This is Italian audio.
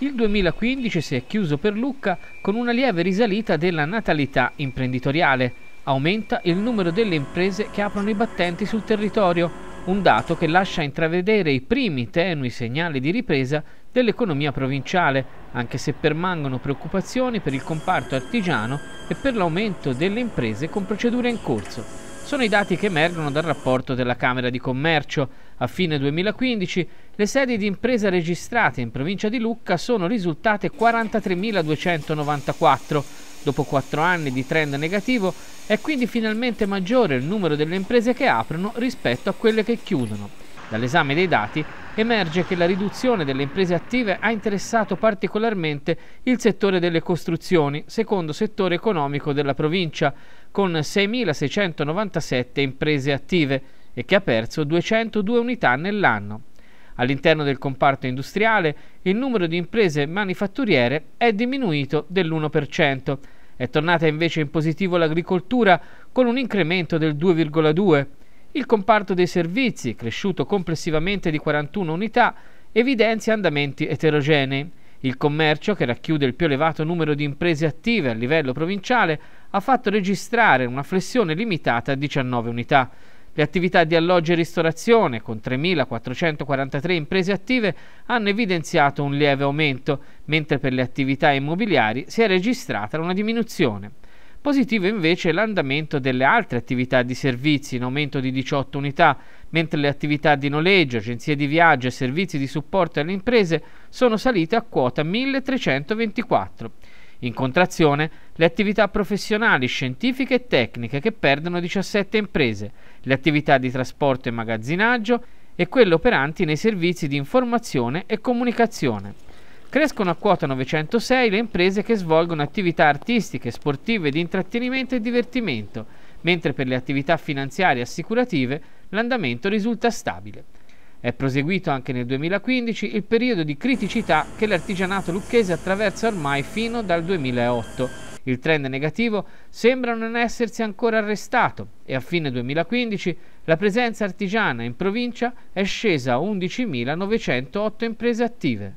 Il 2015 si è chiuso per Lucca con una lieve risalita della natalità imprenditoriale. Aumenta il numero delle imprese che aprono i battenti sul territorio, un dato che lascia intravedere i primi tenui segnali di ripresa dell'economia provinciale, anche se permangono preoccupazioni per il comparto artigiano e per l'aumento delle imprese con procedure in corso sono i dati che emergono dal rapporto della Camera di Commercio. A fine 2015 le sedi di impresa registrate in provincia di Lucca sono risultate 43.294. Dopo quattro anni di trend negativo è quindi finalmente maggiore il numero delle imprese che aprono rispetto a quelle che chiudono. Dall'esame dei dati emerge che la riduzione delle imprese attive ha interessato particolarmente il settore delle costruzioni, secondo settore economico della provincia con 6.697 imprese attive e che ha perso 202 unità nell'anno. All'interno del comparto industriale il numero di imprese manifatturiere è diminuito dell'1%. È tornata invece in positivo l'agricoltura con un incremento del 2,2%. Il comparto dei servizi, cresciuto complessivamente di 41 unità, evidenzia andamenti eterogenei. Il commercio, che racchiude il più elevato numero di imprese attive a livello provinciale, ha fatto registrare una flessione limitata a 19 unità. Le attività di alloggio e ristorazione, con 3.443 imprese attive, hanno evidenziato un lieve aumento, mentre per le attività immobiliari si è registrata una diminuzione. Positivo invece l'andamento delle altre attività di servizi, in aumento di 18 unità, mentre le attività di noleggio, agenzie di viaggio e servizi di supporto alle imprese sono salite a quota 1.324. In contrazione le attività professionali, scientifiche e tecniche che perdono 17 imprese, le attività di trasporto e magazzinaggio e quelle operanti nei servizi di informazione e comunicazione. Crescono a quota 906 le imprese che svolgono attività artistiche, sportive, di intrattenimento e divertimento, mentre per le attività finanziarie e assicurative l'andamento risulta stabile. È proseguito anche nel 2015 il periodo di criticità che l'artigianato lucchese attraversa ormai fino dal 2008. Il trend negativo sembra non essersi ancora arrestato e a fine 2015 la presenza artigiana in provincia è scesa a 11.908 imprese attive.